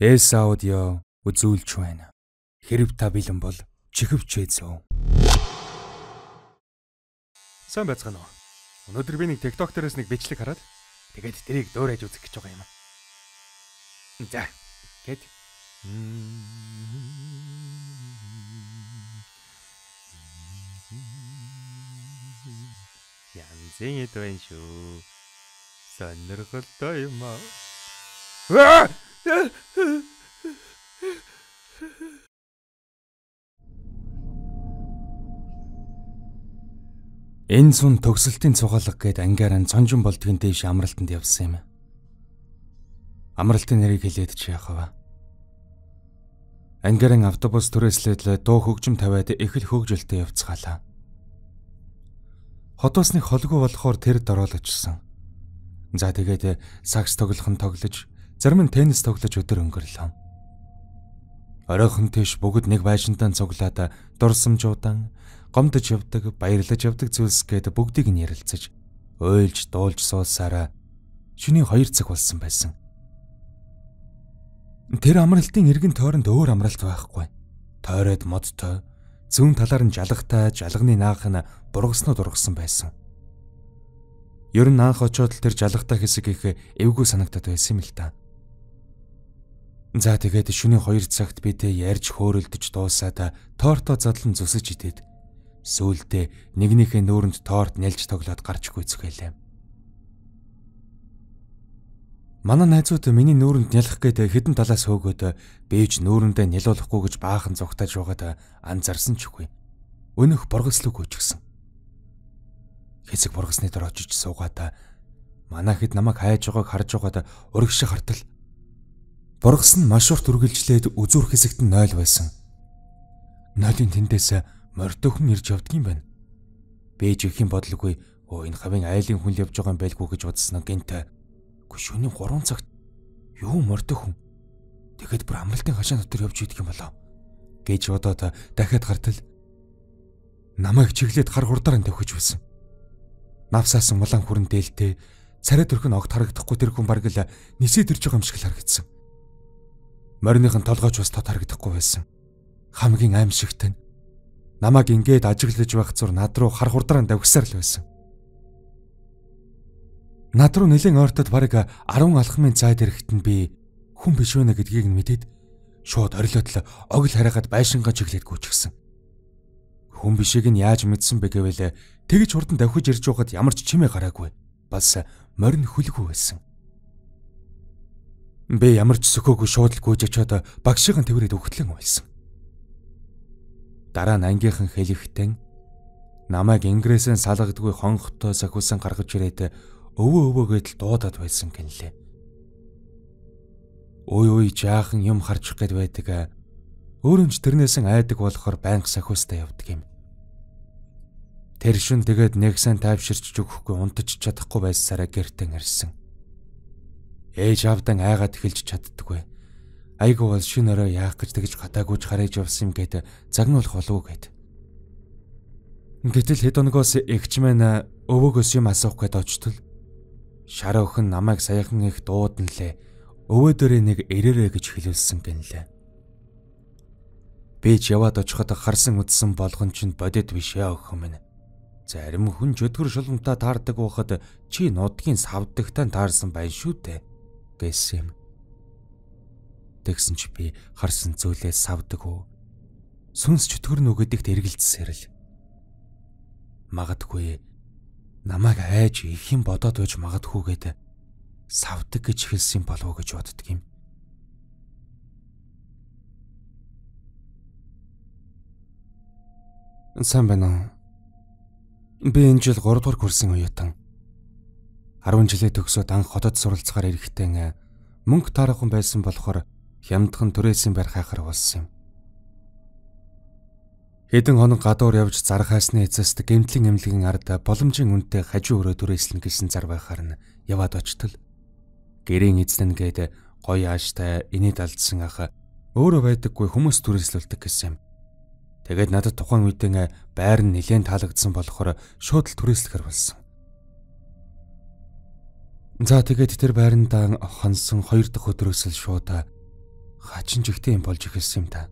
Эс аудио үзүүлж байна. Хэрв та бэлэн бол чихвчээ зөө. Сайн байцгаана уу? Өнөөдөр би нэг TikTok дээрээс нэг бичлэг хараад тэгээд тэрийг дөөрэж үзэх гэж байгаа юм. За. Гэт. Янзэн идвэн шүү. Сонирхолтой юм аа. Аа! Энэ сүн төгсөлтийн цугаалга гээд ангиараа цонжин болдгийн дэш амралтанд явсан юм. Амралтын нэрийг хэлээд чи яхав. Ангиарын автобус түрээслэлээ дуу хөгжим тавиад их л хөгжилтэй явцгаалаа. Хотоосны холгүй болохоор тэр дороолочсон. За тэгээд сакс тоглох нь тоглож, зарим нь теннис тоглож өдөр өнгөрлөө. Оройхон тийш бүгд нэг байшинтаа цуглаад дурсамжуудан гомдож явдаг, баярлаж явдаг зүйлс гээд бүгдийг нь ярилцаж, ойлж, дуулж суулсаараа шөнийн 2 цаг болсон байсан. Тэр амралтын эргэн тойронд өөр амралт байхгүй. Тойроод мод той, зүүн талаар нь жалгатай, жалганы наах нь бургаснууд ургасан байсан. Ер нь анх очоод тэр жалгатай хэсэг их эвгүй санагтад байсан юм л та. За тэгээд шөнийн 2 цагт би тэ ярьж хөөрөлдөж дуусаад тортоо задлан зүсэж идээд Сүүлдээ нэгнийхээ нөөрэнд тоорт нялж тоглоод гарч гүйцгээлээ. Манай найзууд миний нөөрэнд нялх гээд хідэн талаас хөөгөөд бийж нөөрэндээ нялуулахгүй гэж баахан зугтааж байгаад анзаарсан ч үгүй. Өнөх бургаслог өчгсөн. Хэсэг бургасны дор очиж суугаад манай хэд намайг хайж байгааг харж байгаад урагш хартал бургас нь маш урт үргэлжлээд үзүүр хэсэгт нь 0 байсан. 0-ын тэндээс мордөхн ирж явдгийн байна. Бэж ихийн бодлоггүй өө энэ хавийн айлын хүн л явж байгаа юм байлгүй гэж бодсон гинтэй. Гэхдээ шөнийн 3 цагт юу мордөхн. Тэгэхэд бүр амралтын хашаа дотор явж идэх юм болоо гэж бодоод дахиад гартал намайг чиглээд хар хурдараа тавхиж байсан. Навсаасан улаан хүрэн дээлтэй царай төрхөн огт харагдахгүй тэр хүн бараг л нисээд ирж байгаа юм шиг л харагдсан. Мориныхын толгойч бас тод харагдахгүй байсан. Хамгийн аимшигтай нь намайг ингээд ажиглаж байх зур над руу хар хурдран давгсаар л байсан. Над руу нэлээд ойртод бараг 10 алхмын цайд эрэхт нь би хүн биш вэ гэдгийг нь мэдээд шууд орилоод л огл хараагаад байшингаа чиглээд гүйчихсэн. Хүн бишийг нь яаж мэдсэн бэ гэвэл тэгж хурдан давхиж ирж байхад ямар ч чимээ гараагүй. Бас морин хүлгүй байсан. Би ямар ч сөхөөгүй шууд л гүйж очиод багшийн тэмрээд өгтлэн уйлсан. Дараа нь ангийнхан хэлэхтэн намайг ингрэсэн салгадгүй хонготой сахиусан гаргаж ирээд өвөө өвөө гэдэл дуудаад байсан гинлээ. Ой ой жаахан юм харчих гээд байдаг. Өөрөнч тэрнээсэн айдаг болохоор байнга сахиустай явдаг юм. Тэр шин тэгээд нэг сан тайвширч өгөхгүй унтж чадахгүй байсаараа гэртэн ирсэн. Ээж авдан айгаад эхэлж чаддаггүй. Айгу бол шин орой яах гэж тэгж гадаагүйж харж явсан юм гээд загнуулах болов уу гээд. Гэтэл хэд өнөгөөс эгч мэнэ өвөөгөөс юм асуух гээд очтол. Шар өхөн намайг саяхан их дуудан лээ. Өвөө дөрөө нэг ирээрэ гэж хэлүүлсэн гэнэ лээ. Би ч яваад очиход харсан үдсэн болгон ч бодит биш яа өхөн мэнэ. Зарим хүн жөдгөр шулмтаа таардаг байхад чи нудгийн савдагтай таарсан байна шүү дээ гэсэн юм. Тэгсэн ч би харсан зөөлөө савдаг уу. Сүнс чөтгөр нүгэдэгт эргэлзсээр л. Магадгүй намайг айж их юм бодоод байж магадгүйгээд савдаг гэж хэлсэн болов уу гэж боддөг юм. Сайн байна уу? Би энэ жил 3 дугаар курсын оюутан. 10 жилийн төгсөөд анх хотод суралцахаар ирэхдээ мөнгө тараахан байсан болохоор хямдхан түрээсэн байр хахар болсон юм. Хэдэн хоног гадуур явж зарах хайсны эцэст гэмтлийн эмнэлгийн ард боломжийн үнэтэй хажуу өрөө түрээслэн гэсэн зар байхаар нь яваад очтол гэрийн эзэн гээд гоё ааштай инээд алдсан ах өөрөө байдаггүй хүмүүс түрээслүүлдэг гэсэн юм. Тэгээд надад тухайн үедээ байр нь нэлээд таалагдсан болохоор шууд л түрээслэхэр болсон. За тэгээд тэр байрандаа хонсон хоёр дахь өдрөөс л шууд хачин жигтэй юм болж эхэлсэн юм та.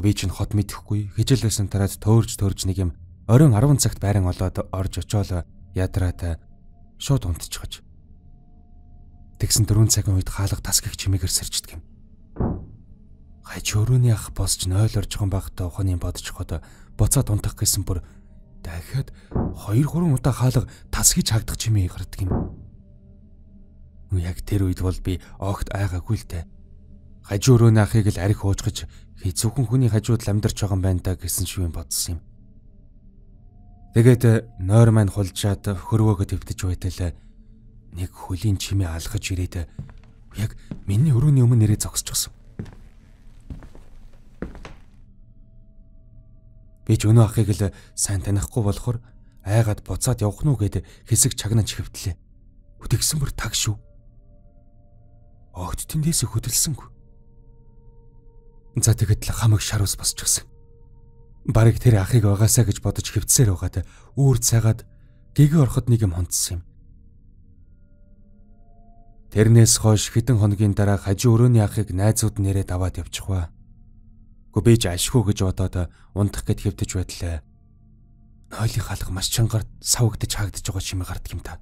Би ч хот мэдхгүй хижилсэн тараад төөрж төөрж нэг юм оройн 10 цагт байран олоод орж очиол ядраатай шууд унтчихж. Тэгсэн 4 цагийн үед хаалга тас гих чимээгээр сэрчдэг юм. Хаяч өрөөний ах босч нойл орж гон багтаа ухааны бодож хот буцаад унтах гэсэн бүр дахиад 2 3 удаа хаалга тас хийж хагдах чимээ гардаг юм. Яг тэр үед бол би огт айгаагүй л таа Хажуу өрөөний ахыг л арх уужгаж хизүүхэн хүний хажууд ламдарч байгаа юм байна да гэсэн шивэн бодсон юм. Тэгээд э, нойр маань хулжаад хөрвөөгө төвтөж байтал э, нэг хөлийн чимээ алгаж ирээд э, яг миний өрөөний өмнө нэрээ зогсчихсон. Би ч өнөө ахыг л сайн танихгүй болохоор айгаад буцаад явах нь үгээд хэсэг чагнаж хөвтлээ. Үтгсэн бүр таг шүү. Огт тэндээс хөдөлсөнгүй. За тэгэхэд л хамаг шарус босчихсон. Бараг тэр ахыг угаасаа гэж бодож хөвцсээр байгаад үүр цайгаад гэгээ ороход нэг юм хонцсон юм. Тэрнээс хойш хэдэн хоногийн дараа хажуу өрөөний ахыг найзууд нэрээ даваад явчихваа. Гүбэж ашгүй гэж бодоод унтах гэд хэвтэж байтлаа. Нойлын хаалга маш чангаар савагдаж хаагдаж байгаа чимээ гардаг юм та.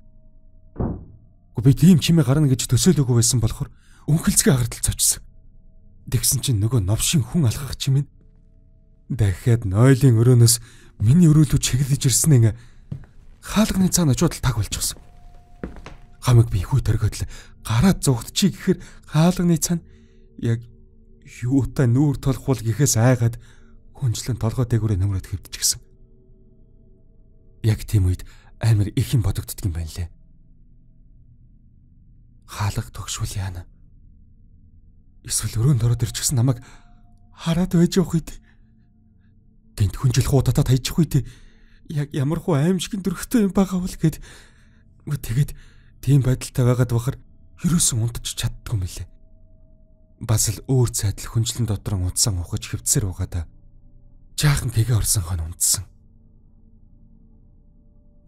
Гүбэ тийм чимээ гарна гэж төсөөлөөгүй байсан болохоор үнхэлцгээ хагартал цочсон. Тэгсэн чинь нөгөө новшин хүн алхах чимээ дахиад нойлын өрөөнөөс миний өрөөлөв чиглэж ирсэн ингээ хаалганы цаана чуудал таг болчихсон. Хамаг би хүү төргөдл гараад зугтчих гэхээр хаалганы цаана яг юутай нүүр толхвол гэхээс айгаад хүнчлэн толгой дээгүүрээ нөмрөд хөвдчихсэн. Яг тийм үед амар их юм бодогддөг юм байна лээ. Хаалга тогшвол яана. Эсвэл өрөөнд ороод ирчихсэн намайг хараад байж явах үед тэнд хүнжил хуудатаа тайчих үед яг ямар хуу аимшигэн дөрөхтэй юм байгаа бол гээд тэгээд тийм байдалтай байгаад бахар ерөөсөн унтчих чаддгүй мэлээ. Бас л өөр цайдл хүнжлэн дотор унтсан ухаж хөвцөр байгаа да. Жаахан гэгээ орсон хон унтсан.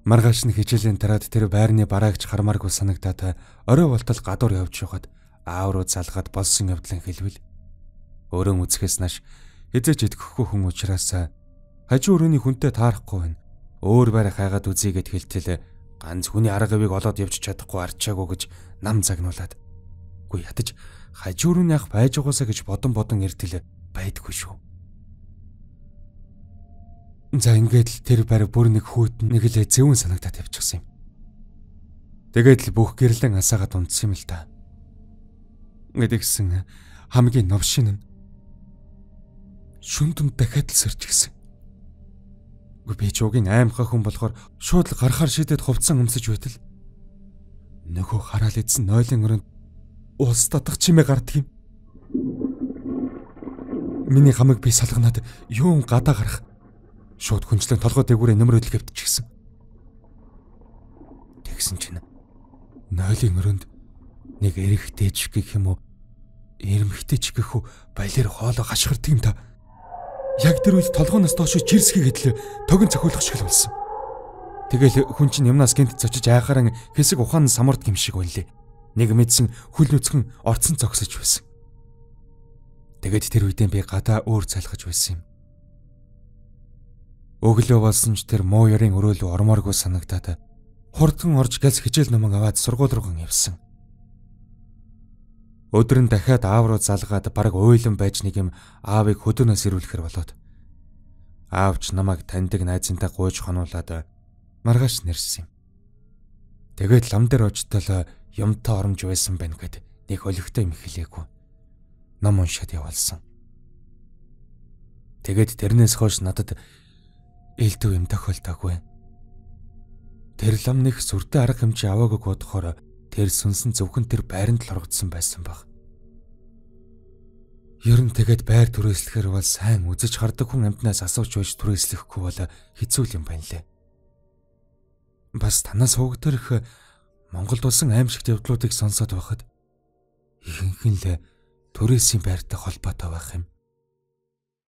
Маргааш нь хичээлийн тараад тэр байрны бараагч хармааргүй санагдаад орой болтол гадуур явж явахад аав руу залгаад болсон явдлын хэлвэл өөрөө үзэхээс нааш хизээч идэхгүй хүн учраас хажуу өрөөний хүнтэй таарахгүй байна. Өөр байр хайгаад үзье гэд хэлтэл ганц хүний арга хэвийг олоод явж чадахгүй арчаагүй гэж нам загнуулаад. Гү ятаж хажуу өрөөний ах байж байгаасаа гэж бодон бодон эртэл байдгүй шүү. За ингээд л тэр барь бүр нэг хүүтэн нэг л зэвүүн санагдаад явчихсан юм. Тэгээд л бүх гэрлэн асаагаад унтсан юм л та гэдэгсэн хамгийн новшин нь шүнтэн дахиад л сэрчгсэн. Гүбэчогийн аимхаа хүн болохоор шууд л гарахаар шидэд хувцсан өмсөж байтал нөхөө хараал идсэн нойлын өрөнд уус татах чимээ гардаг юм. Миний хамаг би салганаад юун гадаа гарах. Шууд хүнчлэн толгой дээгүүрээ нөмөр хөдөл хөвтчихсэн. Тэгсэн чинь нойлын өрөнд нэг эрэх дээжих гэх юм уу Ирмэгтэй ч гэхүү баялаар хоолоо хашгирдаг юм та. Яг тэр үед толгоноос доош жирсхий гэдлээ тогн цохиулах шиг л болсон. Тэгэл хүн чинь юмнаас гинт цочиж айхааран хэсэг ухаан самард гимшиг байлээ. Нэг мэдсэн хүл нүцгэн орцсон цогсож байсан. Тэгэд тэр үедээ би гадаа өөр залхаж байсан юм. Өглөө болсон ч тэр муу ярийн өрөөлөв ормооргүй санагдаад хурдан орж гэлс хичээл номон аваад сургууль руу гэн явсан. Өдөр нь дахиад аав руу залгаад баг ойлон байж нэг юм аавыг хөдөөнөөс ирүүлэхэр болоод аавч намайг таньдаг найзантай гууж хонуулаад маргааш нэрсэн юм. Тэгээд лам дээр очтол юмтай оромж байсан байна гэд нэг өлегтэй юм хэлээгүй. Ном уншаад явалсан. Тэгээд тэрнээс хойш надад элдв юм тохиолдоогүй. Тэр лам нэг сүртэй арга хэмжээ аваагүй бодохоор Тэр сүнсэн зөвхөн тэр байранд л оргдсон байсан баг. Ер нь тэгэд байр түрээслэхэр бол сайн үзэж хардаг хүн амтнаас асууж байж түрээслэхгүй бол хэцүү юм байна лээ. Бас танаас хөөгдөрөх Монголд болсон аимшигт явдлуудыг сонсоод байхад ихэнх нь л түрээсийн байртай холбоотой байх юм.